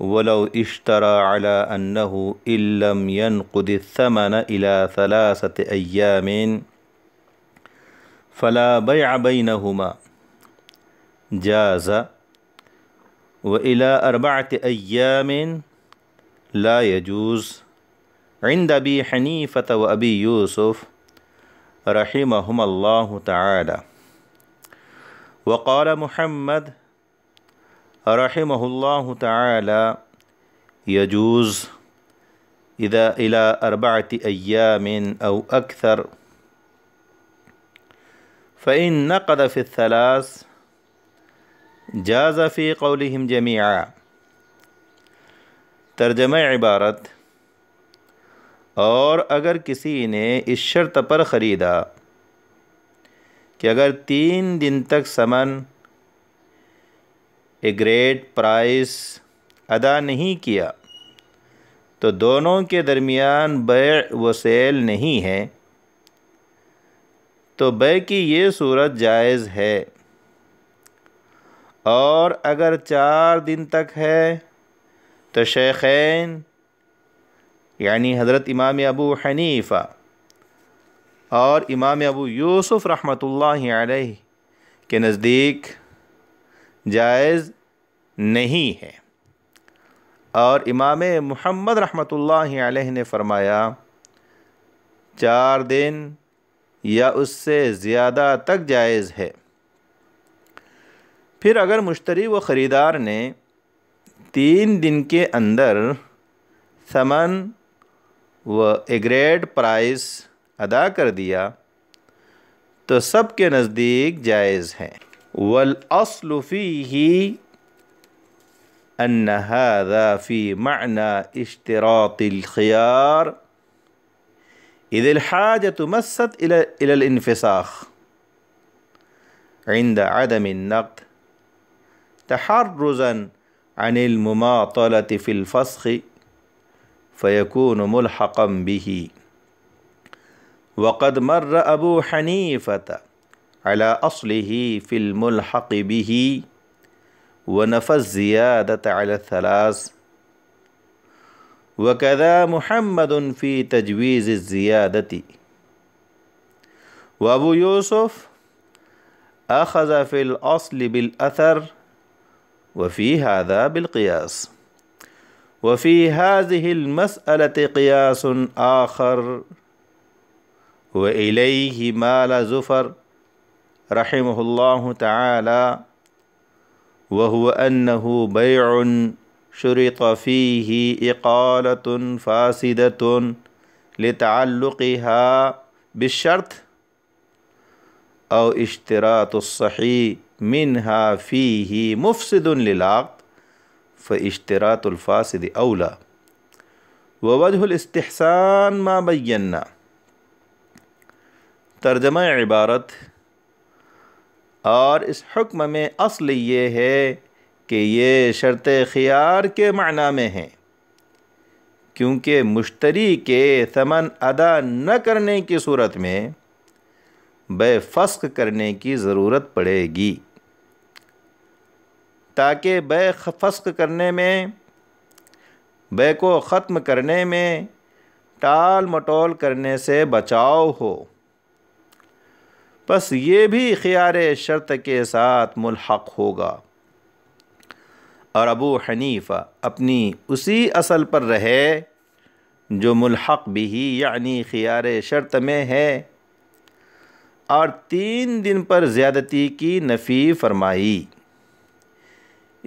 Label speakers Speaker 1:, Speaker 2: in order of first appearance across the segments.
Speaker 1: ولو اشترى على أنه إن لم ينقض الثمن إلى ثلاثة أيام فلا بيع بينهما جاز وإلى أربعة أيام لا يجوز عند أبي حنيفة وأبي يوسف رحمهما الله تعالى وقال محمد رحمه الله تعالى يجوز إذا إلى أربعة أيام أو أكثر فإن نقض في الثلاث جاز في قولهم جميعا ترجمة عبارت اور اگر کسی نے اس شرط پر خریدا کہ اگر تین دن تک سمن a great price अदा नहीं किया तो दोनों के दरमियान बै व सेल नहीं है तो बै की ये सूरत जायज़ है और अगर चार दिन तक है तो शेखैन यानी हज़रत इमाम अबू हनीफ़ा और इमाम अबू यूसुफ़ रहमतुल्लाह अलैह के नज़दीक जायज़ नहीं है और इमाम महमद रहमतुल्लाह अलैह ने फरमाया चार दिन या उससे ज़्यादा तक जायज़ है फिर अगर मुश्तरी व ख़रीदार ने तीन दिन के अंदर समन व एग्रेड प्राइस अदा कर दिया तो सब के नज़दीक जायज़ हैं والأصل فيه أن هذا في معنى اشتراط الخيار إذ الحاجة مست إلى إلى الانفساخ عند عدم النقد تحرزا عن المماطلة في الفسخ فيكون ملحقا به وقد مر أبو حنيفة على أصله في الملحق به ونفى الزيادة على الثلاث وكذا محمد في تجويز الزيادة وأبو يوسف أخذ في الأصل بالأثر وفي هذا بالقياس وفي هذه المسألة قياس آخر وإليه مال زفر رحمه الله تعالى وهو أنه بيع شرط فيه إقالة فاسدة لتعلقها بالشرط أو اشتراط الصحيح منها فيه مفسد للعقد فاشتراط الفاسد أولى ووجه الاستحسان ما بينا ترجمة عبارة और इस हुक्म में असल ये है कि ये शर्त ख़ियार के माना में है क्योंकि मुश्तरी के समन अदा न करने की सूरत में बेफस्क करने की ज़रूरत पड़ेगी ताकि बेफस्क करने में बे को ख़त्म करने में टाल मटोल करने से बचाव हो बस ये भी ख़्यार शर्त के साथ मुलहक होगा और अबू हनीफ़ा अपनी उसी असल पर रहे जो मुलहक भी यानी ख़्यार शर्त में है और तीन दिन पर ज़्यादती की नफ़ी फरमाई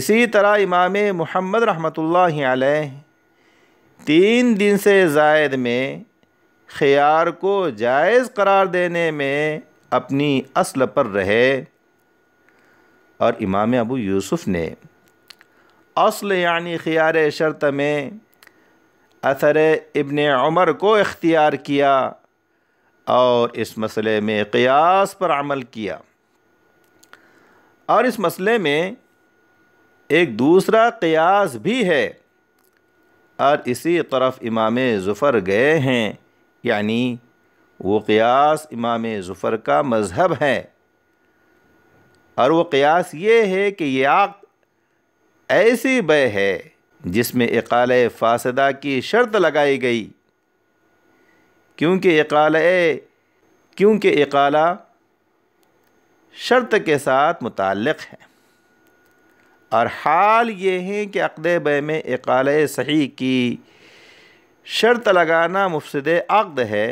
Speaker 1: इसी तरह इमाम मोहम्मद रहमतुल्लाह अलैह तीन दिन से जायद में ख़ियार को जायज़ करार देने में अपनी असल पर रहे और इमाम अबू यूसुफ़ ने असल यानी ख़ियार शर्त में असर इबन उमर को इख्तियार किया और इस मसले में क़यास पर अमल किया और इस मसले में एक दूसरा क़यास भी है और इसी तरफ इमाम ज़ुफ़र गए हैं यानी वो क़यास इमाम ज़ुफ़र का मज़हब है और वो क़यास ये है कि ये आक ऐसी बह है जिसमें इकाल फासदा की शर्त लगाई गई क्योंकि इकाल क्योंकि इकाल शर्त के साथ मुतक़ है और हाल ये है कि अक़द बय में इकाल सही की शर्त लगाना मुफसद अक़द है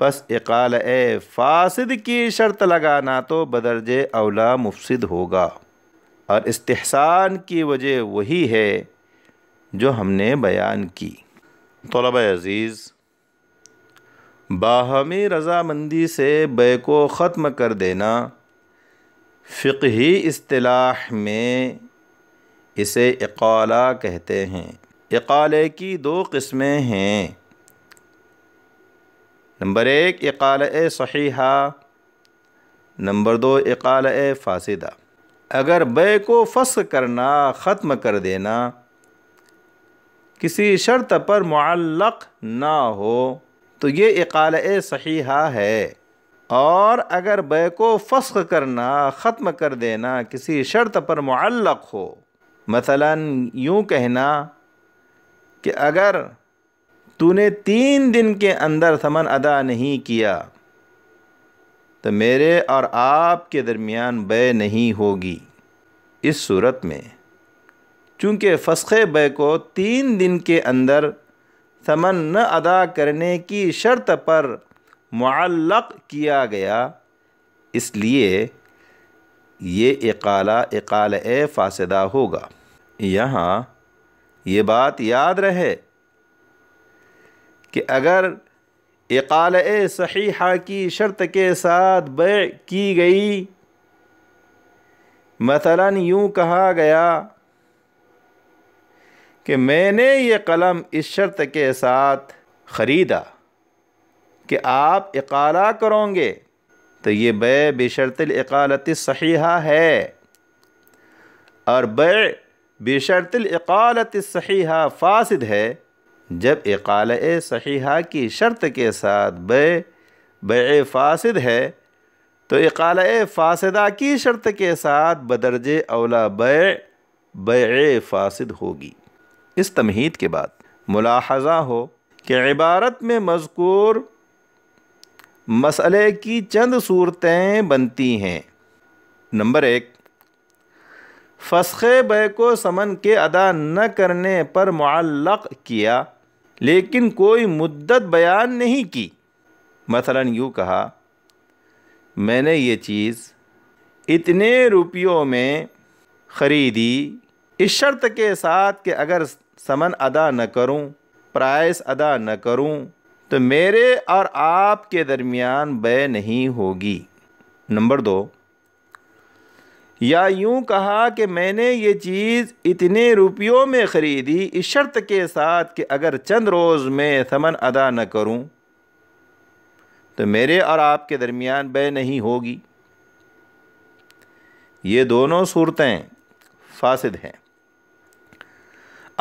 Speaker 1: पस इकाल ए फासद की शर्त लगाना तो बदरज अवला मुफसद होगा और इस्तेहसान की वजह वही है जो हमने बयान की तलब अज़ीज़ बाहमी रजामंदी से बे को ख़त्म कर देना फ़िकही अतलाह में इसे इकाला कहते हैं इकाले की दो किस्में हैं नंबर एक इकाल सही नंबर दो इकाल फासिदा अगर बे को फस्क करना ख़त्म कर देना किसी शर्त पर मुल्लक ना हो तो ये इकाल सही है और अगर बे को फस्क करना ख़त्म कर देना किसी शर्त पर मुल्लक हो मसला यूँ कहना कि अगर तूने तीन दिन के अंदर समन अदा नहीं किया तो मेरे और आपके दरमियान बय नहीं होगी इस सूरत में चूँकि फ़स्ख बय को तीन दिन के अंदर समन न अदा करने की शर्त पर मुल्लक किया गया इसलिए ये इकाला इकाल ए फासदा होगा यहाँ ये बात याद रहे कि अगर इकाल सहीहा की शर्त के साथ बे की गई मसला यूँ कहा गया कि मैंने ये कलम इस शर्त के साथ ख़रीदा कि आप इकाला करोगे तो ये बे बशरतलकालत सही है और बे बशरतलकालत सही फासद है जब इकाल सही की शर्त के साथ बे बे फासद है तो इकाल फासदा की शर्त के साथ बदरज अवला बे बे फासद होगी इस तमहीद के बाद मुलाहजा हो कि इबारत में मजकूर मसले की चंद सूरतें बनती हैं नंबर एक फसख़ बे को समन के अदा न करने पर मुल्लक किया लेकिन कोई मुद्दत बयान नहीं की मसलन यूँ कहा मैंने ये चीज़ इतने रुपयों में ख़रीदी इस शर्त के साथ कि अगर समन अदा न करूं, प्राइस अदा न करूं, तो मेरे और आपके दरमियान बय नहीं होगी नंबर दो या यूं कहा कि मैंने ये चीज़ इतने रुपयों में ख़रीदी इस शर्त के साथ कि अगर चंद रोज़ में समन अदा न करूं तो मेरे और आपके दरमियान बह नहीं होगी ये दोनों सूरतें फासद हैं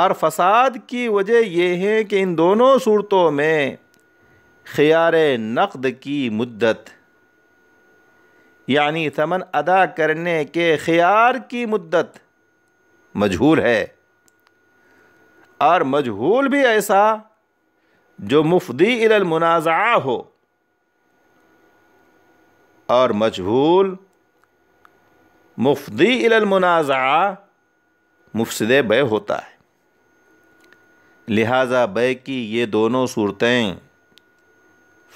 Speaker 1: और फसाद की वजह यह है कि इन दोनों सूरतों में खियार नकद की मुद्दत यानी तमन अदा करने के ख्यार की मुद्दत मजहूल है और मजहूल भी ऐसा जो मुफदी मुनाज़ा हो और मजहूल मुफदी इलमनाज़ा मुफसद बे होता है लिहाजा बे की ये दोनों सूरतें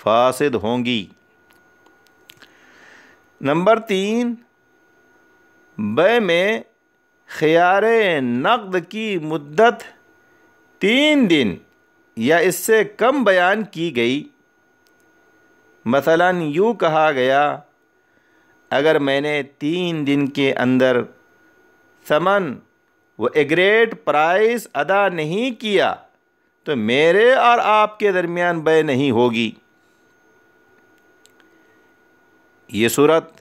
Speaker 1: फासद होंगी नंबर तीन ब में ख्यार नकद की मुद्दत तीन दिन या इससे कम बयान की गई मसलन यूँ कहा गया अगर मैंने तीन दिन के अंदर समन व एग्रेट प्राइस अदा नहीं किया तो मेरे और आपके दरमियान बय नहीं होगी ये सूरत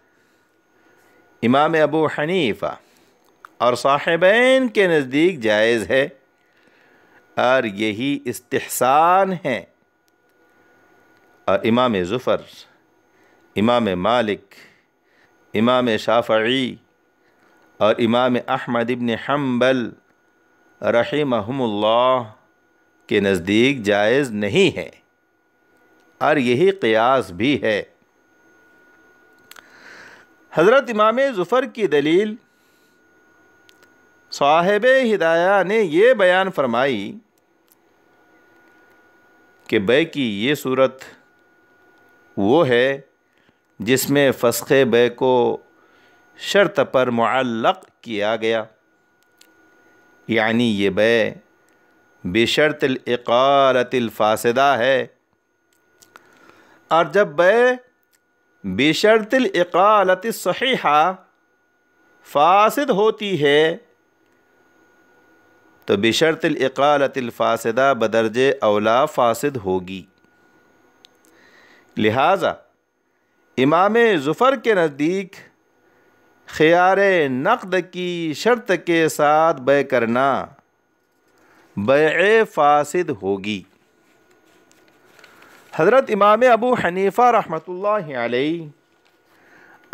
Speaker 1: इमाम अबू हनीफ़ा और साहिबैन के नज़दीक जायज़ है और यही इस्तेहसान है और इमाम ज़ुफ़र इमाम मालिक इमाम शाफ़ी और इमाम अहमद इबन हम्बल रहमहुल्लाह के नज़दीक जायज़ नहीं है और यही क़यास भी है हज़रत इमाम ज़ुफ़र की दलील साहब हिदाया ने ये बयान फरमाई कि बे की ये सूरत वो है जिसमें फ़स्ख़ बे को शर्त पर मुअल्लक किया गया यानी ये बे बेशरत है और जब बे बेशरतिलकालत सही फासद होती है तो बेशरतिलकालतफ़ासदा बदरज अवला फासद होगी लिहाजा इमाम ज़ुफ़र के नज़दीक ख़ियार नकद की शर्त के साथ बय करना बय फासद होगी हज़रत इमाम अबू हनीफ़ा रहमत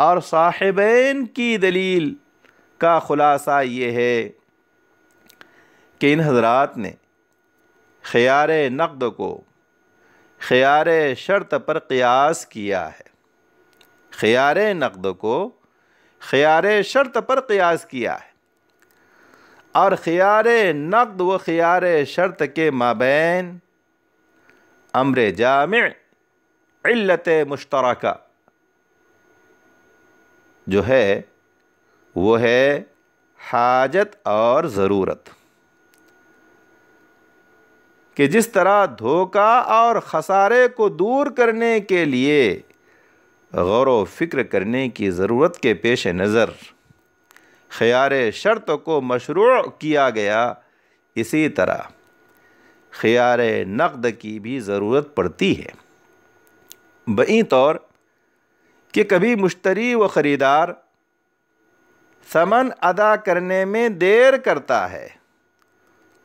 Speaker 1: और साहिबैन की दलील का ख़ुलासा ये है कि इन हजरात ने ख़यार नकद को ख़यार शर्त पर क़ियास किया है ख़यार नकद को ख़यार शर्त पर क़ियास किया है और ख़यार नकद व ख़यार शर्त के माबैन अमर जाम इल्लत मुश्तरक जो है वो है हाजत और ज़रूरत कि जिस तरह धोखा और खसारे को दूर करने के लिए गौर वफ़िक्र फिक्र करने की ज़रूरत के पेश नज़र ख़यार शर्त को मशरू किया गया इसी तरह ख़ियार नकद की भी ज़रूरत पड़ती है बई तौर कि कभी मुश्तरी व ख़रीदार समन अदा करने में देर करता है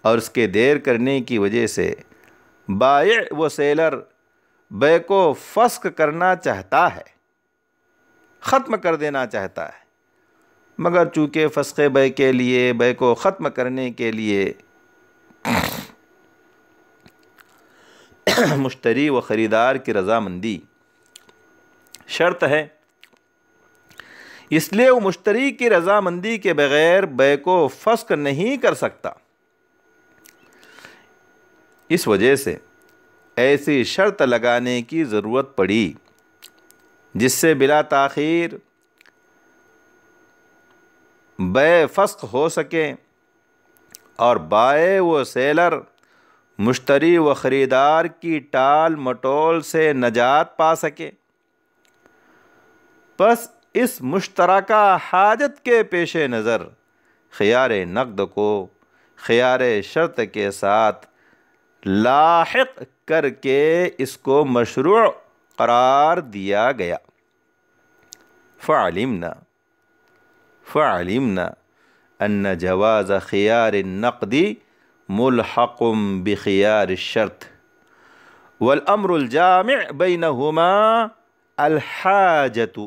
Speaker 1: और उसके देर करने की वजह से बाय व सेलर बे को फस्क करना चाहता है ख़त्म कर देना चाहता है मगर चूँकि फस्क बे के लिए बे को ख़त्म करने के लिए मुश्तरी व ख़रीदार की रजामंदी शर्त है इसलिए वो मुश्तरी की रजामंदी के बगैर बे को फस्क नहीं कर सकता इस वजह से ऐसी शर्त लगाने की ज़रूरत पड़ी जिससे बिला तखिर बे फस्क हो सके और बाय व सेलर मुश्तरी व ख़रीदार की टाल मटोल से नजात पा सके बस इस मुश्तरक हाजत के पेश नज़र ख़ियार नकद को ख़ियार शर्त के साथ लाक करके इसको मशरू करार दिया गया फ़ालिमना फ़ालिमना अन्न जवाज़ ख़ियार नकदी मुलहकुम बखियार शर्त वलअमरजाम बिन हमा अलहाजतु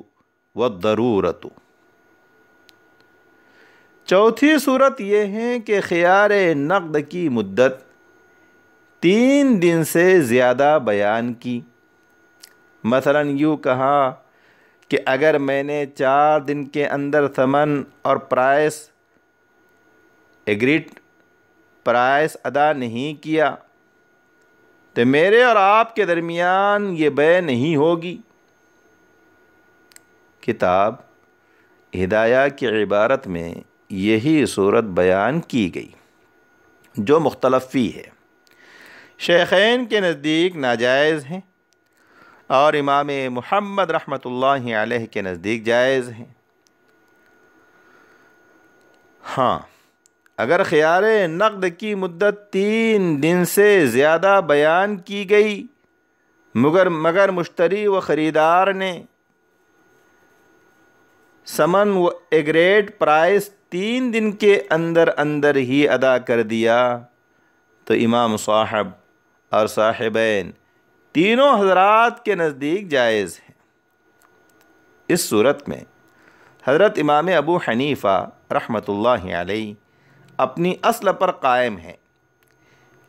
Speaker 1: व ज़रूरत चौथी सूरत यह है कि ख़्यार नकद की मुद्दत तीन दिन से ज़्यादा बयान की मसला यूँ कहा कि अगर मैंने चार दिन के अंदर समन और प्राइस एग्रीड प्राइस अदा नहीं किया तो मेरे और आपके दरमियान ये बय नहीं होगी किताब हिदाया की इबारत में यही सूरत बयान की गई जो मुख्तलफ़ी है शेखैन के नज़दीक नाजायज़ हैं और इमाम महमद रहमतुल्लाह अलैह के नज़दीक जायज़ हैं हाँ अगर ख़्याल नकद की मुद्दत तीन दिन से ज़्यादा बयान की गई मगर मगर मुश्तरी व ख़रीदार ने समन व एग्रेड प्राइस तीन दिन के अंदर अंदर ही अदा कर दिया तो इमाम साहब और साहिब तीनों हजरात के नज़दीक जायज़ हैं इस सूरत में हज़रत इमाम अबू हनीफ़ा रहमतुल्लाह अलैह अपनी असल पर कायम है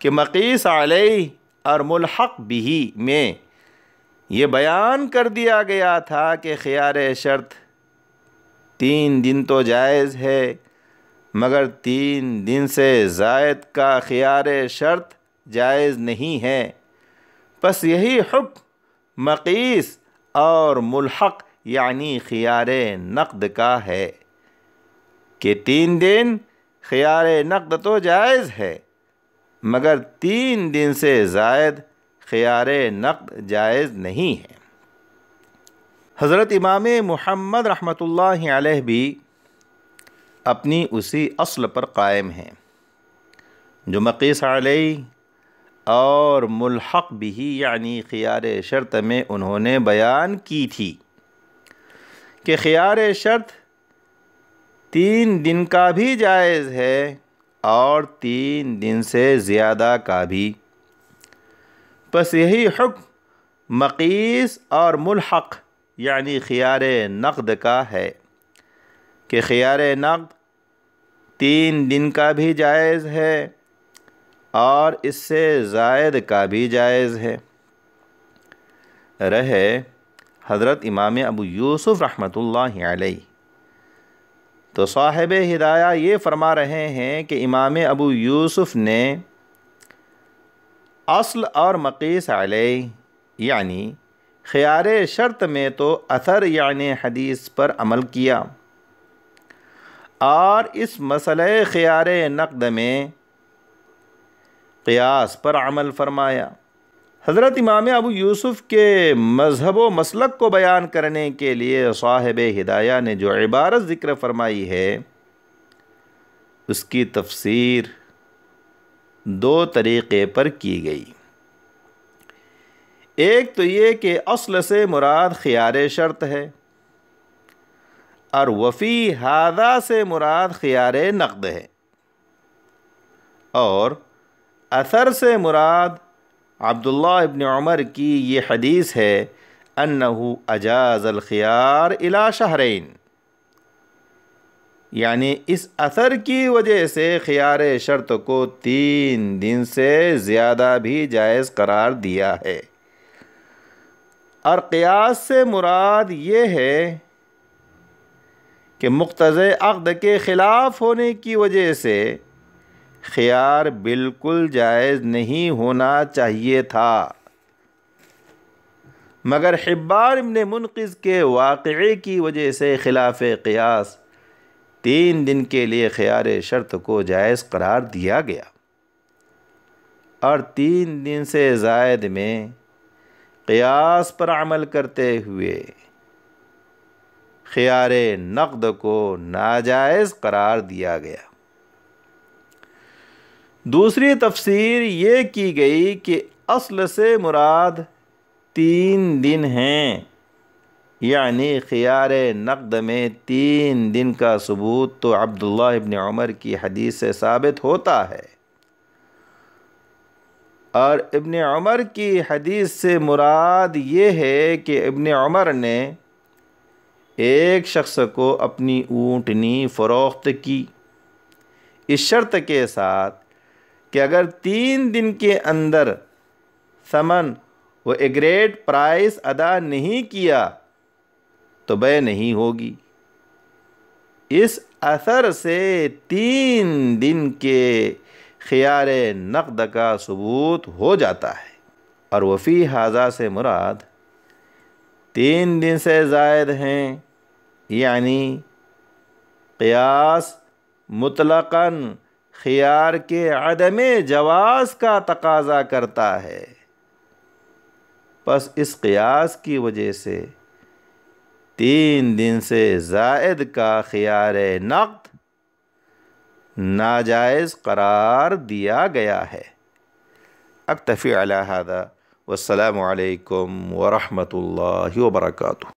Speaker 1: कि मकीस आलई और मुलहक बिही में ये बयान कर दिया गया था कि ख़ियार शर्त तीन दिन तो जायज़ है मगर तीन दिन से जायद का ख़ियार शर्त जायज़ नहीं है बस यही हुक् मकीस और मुलहक यानी खियार नकद का है कि तीन दिन ख़ियार नकद तो जायज़ है मगर तीन दिन से जायद ख़ियार नकद जायज़ नहीं है हज़रत इमाम महमद रहमतुल्लाह अलैह भी अपनी उसी असल पर कायम हैं जो मकीस आलई और मुलहक भी यानी ख़ियार शर्त में उन्होंने बयान की थी कि ख़ियार शर्त तीन दिन का भी जायज़ है और तीन दिन से ज़्यादा का भी बस यही हुक्म मकीस और मुलहक यानी ख़ियार नकद का है कि ख़ियार नकद तीन दिन का भी जायज़ है और इससे जायद का भी जायज़ है रहे हज़रत इमाम अबू यूसुफ़ रहमतुल्लाह अलैह तो साहिब हिदाया ये फरमा रहे हैं कि इमाम अबू यूसुफ ने असल और मकीस आलै यानी ख़ार शर्त में तो असर यानि हदीस पर अमल किया और इस मसले ख़ार नकद में क्यास पर अमल फरमाया हज़रत इमाम अबू यूसुफ़ के मजहब व मसलक को बयान करने के लिए साहिब हिदाया ने जो इबारत ज़िक्र फरमाई है उसकी तफसीर दो तरीक़े पर की गई एक तो ये कि असल से मुराद ख़ियार शर्त है और वफ़ी हादा से मुराद ख़ियार नकद है और असर से मुराद अब्दुल्ला इबन उमर की ये हदीस है अन्नहु अजाज़लख़ार इला शहरीन यानी इस असर की वजह से ख़ियार शर्त को तीन दिन से ज़्यादा भी जायज़ करार दिया है और क़ियास से मुराद ये है कि मुख्त अक़द के ख़िलाफ़ होने की वजह से ख्यार बिल्कुल जायज़ नहीं होना चाहिए था मगर हिब्बार इबन मुनक़ के वाक़े की वजह से खिलाफ क्यास तीन दिन के लिए खियार शर्त को जायज़ करार दिया गया और तीन दिन से जायद में क़ियास पर अमल करते हुए खियार नकद को नाजायज़ करार दिया गया दूसरी तफसीर ये की गई कि असल से मुराद तीन दिन हैं यानी ख़ियार नकद में तीन दिन का सबूत तो अब्दुल्ला इबन उमर की हदीस से साबित होता है और इबन उमर की हदीस से मुराद ये है कि इबन उमर ने एक शख्स को अपनी ऊँटनी फ़रोख्त की इस शर्त के साथ कि अगर तीन दिन के अंदर समन व एग्रेड प्राइस अदा नहीं किया तो बे नहीं होगी इस असर से तीन दिन के ख़ियार नकद का सबूत हो जाता है और वफ़ी हाजा से मुराद तीन दिन से जायद हैं यानी क़्यास मुतलकन खियार के अदम जवाज़ का तकाजा करता है बस इस क़यास की वजह से तीन दिन से जायद का खियार नकद नाजायज़ करार दिया गया है अक्तफ़ी अलहदा वसलम वरहमल वर्का